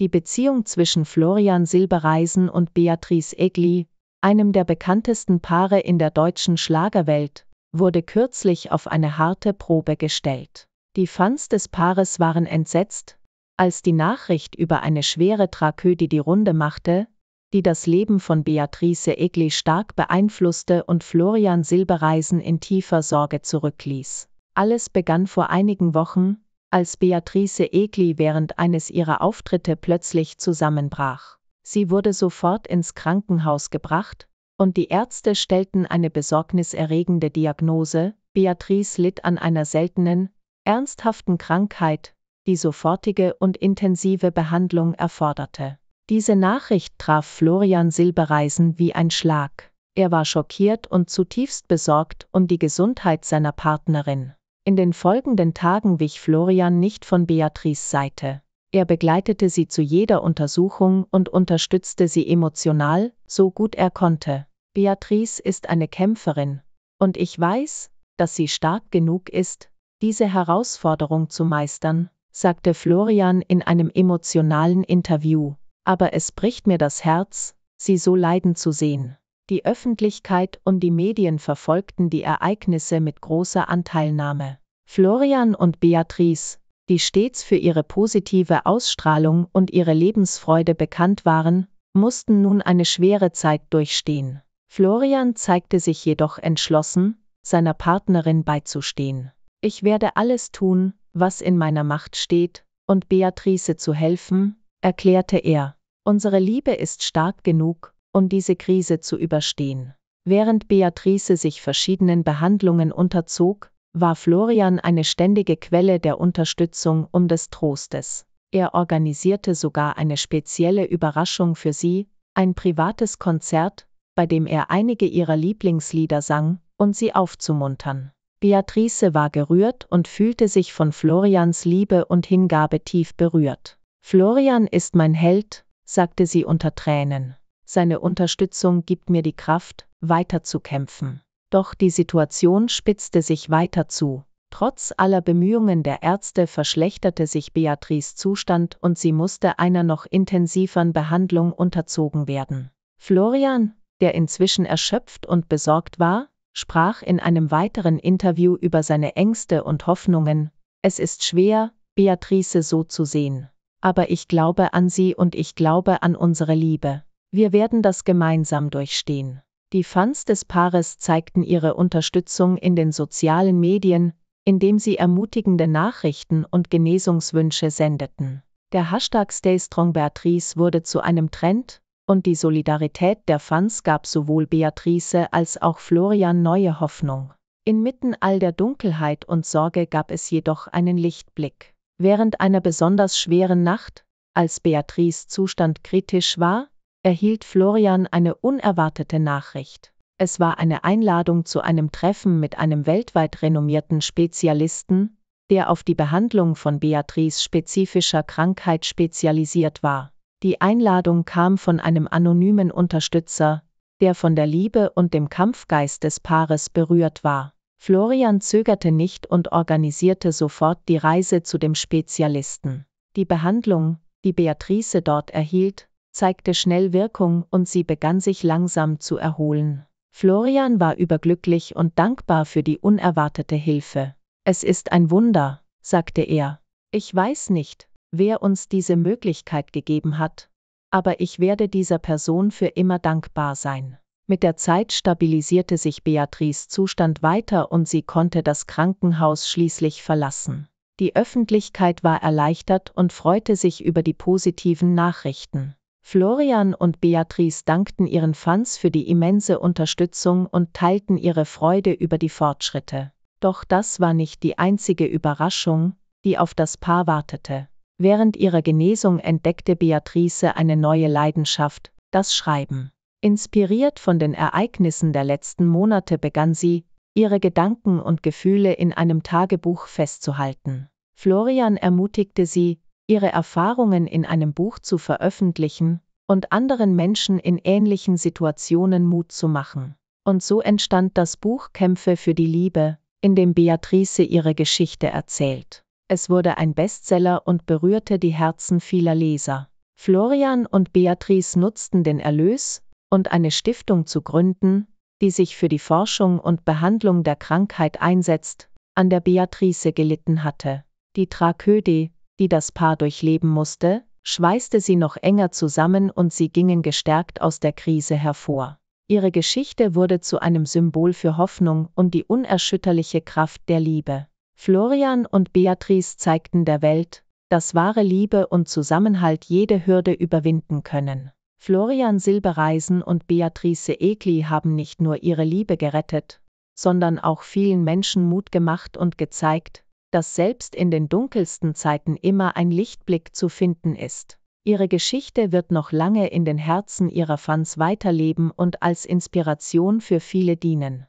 die Beziehung zwischen Florian Silbereisen und Beatrice Egli, einem der bekanntesten Paare in der deutschen Schlagerwelt, wurde kürzlich auf eine harte Probe gestellt. Die Fans des Paares waren entsetzt, als die Nachricht über eine schwere Tragödie die Runde machte, die das Leben von Beatrice Egli stark beeinflusste und Florian Silbereisen in tiefer Sorge zurückließ. Alles begann vor einigen Wochen, als Beatrice Egli während eines ihrer Auftritte plötzlich zusammenbrach. Sie wurde sofort ins Krankenhaus gebracht, und die Ärzte stellten eine besorgniserregende Diagnose, Beatrice litt an einer seltenen, ernsthaften Krankheit, die sofortige und intensive Behandlung erforderte. Diese Nachricht traf Florian Silbereisen wie ein Schlag. Er war schockiert und zutiefst besorgt um die Gesundheit seiner Partnerin. In den folgenden Tagen wich Florian nicht von Beatrice Seite. Er begleitete sie zu jeder Untersuchung und unterstützte sie emotional, so gut er konnte. Beatrice ist eine Kämpferin. Und ich weiß, dass sie stark genug ist, diese Herausforderung zu meistern, sagte Florian in einem emotionalen Interview. Aber es bricht mir das Herz, sie so leiden zu sehen. Die Öffentlichkeit und die Medien verfolgten die Ereignisse mit großer Anteilnahme. Florian und Beatrice, die stets für ihre positive Ausstrahlung und ihre Lebensfreude bekannt waren, mussten nun eine schwere Zeit durchstehen. Florian zeigte sich jedoch entschlossen, seiner Partnerin beizustehen. Ich werde alles tun, was in meiner Macht steht, und Beatrice zu helfen, erklärte er. Unsere Liebe ist stark genug, um diese Krise zu überstehen. Während Beatrice sich verschiedenen Behandlungen unterzog, war Florian eine ständige Quelle der Unterstützung und des Trostes. Er organisierte sogar eine spezielle Überraschung für sie, ein privates Konzert, bei dem er einige ihrer Lieblingslieder sang, um sie aufzumuntern. Beatrice war gerührt und fühlte sich von Florians Liebe und Hingabe tief berührt. Florian ist mein Held, sagte sie unter Tränen. Seine Unterstützung gibt mir die Kraft, weiterzukämpfen. Doch die Situation spitzte sich weiter zu. Trotz aller Bemühungen der Ärzte verschlechterte sich Beatrices Zustand und sie musste einer noch intensiveren Behandlung unterzogen werden. Florian, der inzwischen erschöpft und besorgt war, sprach in einem weiteren Interview über seine Ängste und Hoffnungen. Es ist schwer, Beatrice so zu sehen. Aber ich glaube an sie und ich glaube an unsere Liebe. Wir werden das gemeinsam durchstehen. Die Fans des Paares zeigten ihre Unterstützung in den sozialen Medien, indem sie ermutigende Nachrichten und Genesungswünsche sendeten. Der Hashtag StayStrongBeatrice wurde zu einem Trend, und die Solidarität der Fans gab sowohl Beatrice als auch Florian neue Hoffnung. Inmitten all der Dunkelheit und Sorge gab es jedoch einen Lichtblick. Während einer besonders schweren Nacht, als Beatrice Zustand kritisch war, erhielt Florian eine unerwartete Nachricht. Es war eine Einladung zu einem Treffen mit einem weltweit renommierten Spezialisten, der auf die Behandlung von Beatrice spezifischer Krankheit spezialisiert war. Die Einladung kam von einem anonymen Unterstützer, der von der Liebe und dem Kampfgeist des Paares berührt war. Florian zögerte nicht und organisierte sofort die Reise zu dem Spezialisten. Die Behandlung, die Beatrice dort erhielt, zeigte schnell Wirkung und sie begann sich langsam zu erholen. Florian war überglücklich und dankbar für die unerwartete Hilfe. Es ist ein Wunder, sagte er. Ich weiß nicht, wer uns diese Möglichkeit gegeben hat, aber ich werde dieser Person für immer dankbar sein. Mit der Zeit stabilisierte sich Beatrice Zustand weiter und sie konnte das Krankenhaus schließlich verlassen. Die Öffentlichkeit war erleichtert und freute sich über die positiven Nachrichten. Florian und Beatrice dankten ihren Fans für die immense Unterstützung und teilten ihre Freude über die Fortschritte. Doch das war nicht die einzige Überraschung, die auf das Paar wartete. Während ihrer Genesung entdeckte Beatrice eine neue Leidenschaft, das Schreiben. Inspiriert von den Ereignissen der letzten Monate begann sie, ihre Gedanken und Gefühle in einem Tagebuch festzuhalten. Florian ermutigte sie, ihre Erfahrungen in einem Buch zu veröffentlichen und anderen Menschen in ähnlichen Situationen Mut zu machen. Und so entstand das Buch Kämpfe für die Liebe, in dem Beatrice ihre Geschichte erzählt. Es wurde ein Bestseller und berührte die Herzen vieler Leser. Florian und Beatrice nutzten den Erlös, und eine Stiftung zu gründen, die sich für die Forschung und Behandlung der Krankheit einsetzt, an der Beatrice gelitten hatte. Die Tragödie, die das Paar durchleben musste, schweißte sie noch enger zusammen und sie gingen gestärkt aus der Krise hervor. Ihre Geschichte wurde zu einem Symbol für Hoffnung und die unerschütterliche Kraft der Liebe. Florian und Beatrice zeigten der Welt, dass wahre Liebe und Zusammenhalt jede Hürde überwinden können. Florian Silbereisen und Beatrice Egli haben nicht nur ihre Liebe gerettet, sondern auch vielen Menschen Mut gemacht und gezeigt, dass selbst in den dunkelsten Zeiten immer ein Lichtblick zu finden ist. Ihre Geschichte wird noch lange in den Herzen ihrer Fans weiterleben und als Inspiration für viele dienen.